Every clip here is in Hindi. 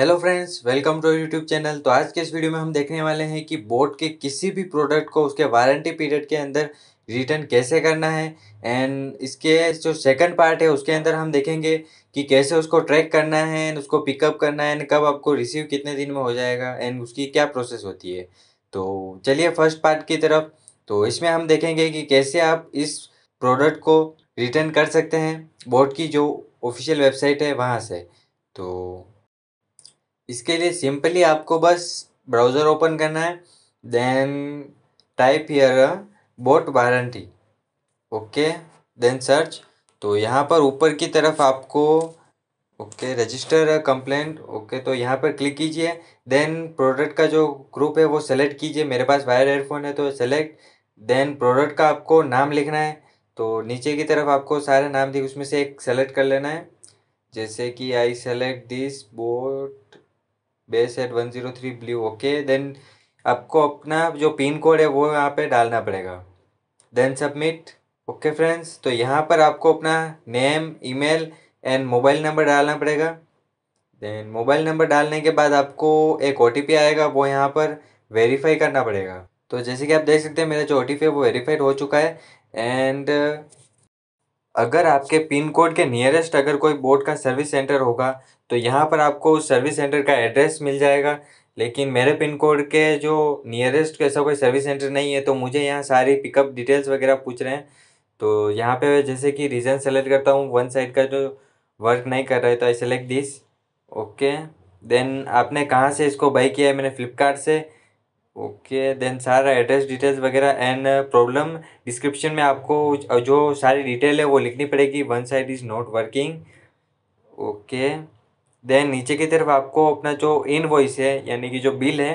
hello friends welcome to YouTube channel तो आज के इस वीडियो में हम देखने वाले हैं कि बोट के किसी भी प्रोडक्ट को उसके वारंटी पीरियड के अंदर रिटर्न कैसे करना है एंड इसके जो सेकंड पार्ट है उसके अंदर हम देखेंगे कि कैसे उसको ट्रैक करना है एंड उसको पिकअप करना है एंड कब आपको रिसीव कितने दिन में हो जाएगा एंड उसकी क्या प्रोसेस होती है तो चलिए फर्स्ट पार्ट की तरफ तो इसमें हम देखेंगे कि कैसे आप इस प्रोडक्ट को रिटर्न कर सकते हैं बोट की जो ऑफिशियल वेबसाइट है वहाँ से तो इसके लिए सिंपली आपको बस ब्राउज़र ओपन करना है then type here boat warranty okay then search तो यहाँ पर ऊपर की तरफ आपको ओके रजिस्टर कंप्लेंट ओके तो यहाँ पर क्लिक कीजिए देन प्रोडक्ट का जो ग्रुप है वो सेलेक्ट कीजिए मेरे पास वायर एयरफोन है तो सेलेक्ट देन प्रोडक्ट का आपको नाम लिखना है तो नीचे की तरफ आपको सारे नाम दिख उसमें से एक सेलेक्ट कर लेना है जैसे कि I select this boat base at one zero three blue okay then आपको अपना जो पिन कोड है वो यहाँ पे डालना पड़ेगा देन सबमिट ओके फ्रेंड्स तो यहाँ पर आपको अपना name email and mobile number डालना पड़ेगा देन मोबाइल नंबर डालने के बाद आपको एक ओ आएगा वो यहाँ पर वेरीफाई करना पड़ेगा तो जैसे कि आप देख सकते हैं मेरा जो ओ है वो वेरीफाइड हो चुका है एंड अगर आपके पिन कोड के नियरेस्ट अगर कोई बोट का सर्विस सेंटर होगा तो यहाँ पर आपको उस सर्विस सेंटर का एड्रेस मिल जाएगा लेकिन मेरे पिन कोड के जो नियरेस्ट ऐसा कोई सर्विस सेंटर नहीं है तो मुझे यहाँ सारी पिकअप डिटेल्स वगैरह पूछ रहे हैं तो यहाँ पे जैसे कि रीजन सेलेक्ट करता हूँ वन साइड का जो वर्क नहीं कर रहा है तो I select this okay then आपने कहाँ से इसको बाई किया है मैंने फ्लिपकार्ट से ओके देन सारा एड्रेस डिटेल्स वगैरह एंड प्रॉब्लम डिस्क्रिप्शन में आपको जो सारी डिटेल है वो लिखनी पड़ेगी one side is not working okay then नीचे की तरफ आपको अपना जो इन है यानी कि जो बिल है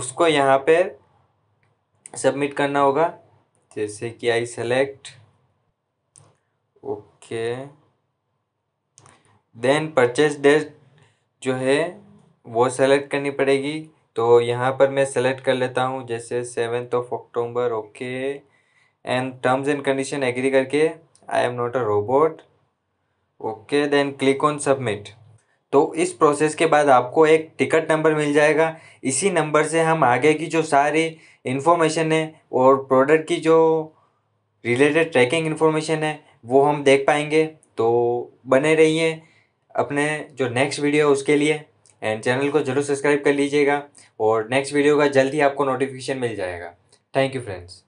उसको यहाँ पे सबमिट करना होगा जैसे कि I select okay then purchase date जो है वो सेलेक्ट करनी पड़ेगी तो यहाँ पर मैं सेलेक्ट कर लेता हूँ जैसे seventh of October okay and terms and condition agree करके I am not a robot okay then click on submit तो इस प्रोसेस के बाद आपको एक टिकट नंबर मिल जाएगा इसी नंबर से हम आगे की जो सारी इन्फॉर्मेशन है और प्रोडक्ट की जो रिलेटेड ट्रैकिंग इन्फॉर्मेशन है वो हम देख पाएंगे तो बने रहिए अपने जो नेक्स्ट वीडियो उसके लिए एंड चैनल को जरूर सब्सक्राइब कर लीजिएगा और नेक्स्ट वीडियो का जल्द ही आपको नोटिफिकेशन मिल जाएगा थैंक यू फ्रेंड्स